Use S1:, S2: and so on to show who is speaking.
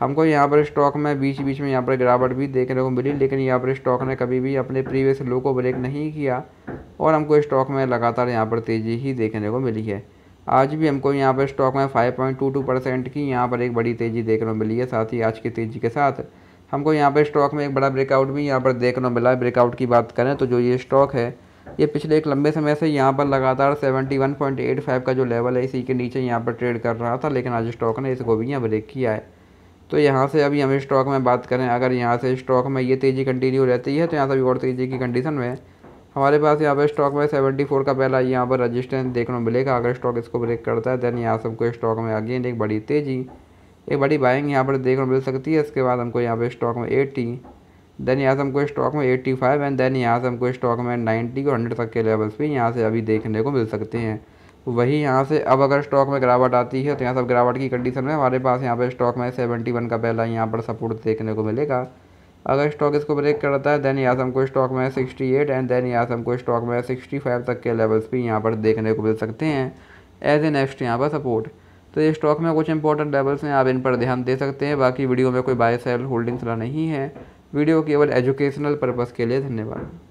S1: हमको यहाँ पर स्टॉक में बीच बीच में यहाँ पर गिरावट भी देखने को मिली लेकिन यहाँ पर स्टॉक ने कभी भी अपने प्रीवियस लो को ब्रेक नहीं किया और हमको स्टॉक में लगातार यहाँ पर तेज़ी ही देखने को मिली है आज भी हमको यहाँ पर स्टॉक में 5.22 परसेंट की यहाँ पर एक बड़ी तेज़ी देखने को मिली है साथ ही आज की तेज़ी के साथ हमको यहाँ पर स्टॉक में एक बड़ा ब्रेकआउट भी यहाँ पर देखने को मिला है ब्रेकआउट की बात करें तो जो ये स्टॉक है ये पिछले एक लंबे समय से यहाँ पर लगातार 71.85 का जो लेवल है इसी के नीचे यहाँ पर ट्रेड कर रहा था लेकिन आज स्टॉक ने इसको भी यहाँ ब्रेक किया है तो यहाँ से अभी हम स्टॉक में बात करें अगर यहाँ से स्टॉक में ये तेज़ी कंटिन्यू रहती है तो यहाँ से अभी और तेज़ी की कंडीशन में हमारे पास यहाँ पर स्टॉक में फोर का पहला यहाँ पर रजिस्टेंस देखने को मिलेगा अगर स्टॉक इसको ब्रेक करता है देन यहाँ से हमको स्टॉक में अगेन एक बड़ी तेज़ी एक बड़ी बाइंग यहाँ पर देखने को मिल सकती है इसके बाद हमको यहाँ पर स्टॉक में एट्टी देन यहाँ से हमको स्टॉक में एट्टी फाइव एंड देन यहाँ से हमको स्टॉक में नाइन्टी और हंड्रेड तक के लेवल्स भी यहाँ से अभी देखने को मिल सकते हैं वही यहाँ से अब अगर स्टॉक में गिरावट आती है तो यहाँ सब गिरावट की कंडीशन में हमारे पास यहाँ पर स्टॉक में सेवेंटी वन का पहला यहाँ पर सपोर्ट देखने को मिलेगा अगर स्टॉक इसको ब्रेक करता है देन यहाँ से हमको स्टॉक में सिक्सटी एट एंड देन यहाँ से हमको स्टॉक में सिक्सटी फाइव तक के लेवल्स भी यहाँ पर देखने को मिल सकते हैं एज ए नेक्स्ट यहाँ पर सपोर्ट तो ये स्टॉक में कुछ इंपॉर्टेंट लेवल्स हैं आप इन पर ध्यान दे सकते हैं बाकी वीडियो में कोई बाय सेल होल्डिंग्स नहीं है वीडियो केवल एजुकेशनल पर्पज़ के लिए धन्यवाद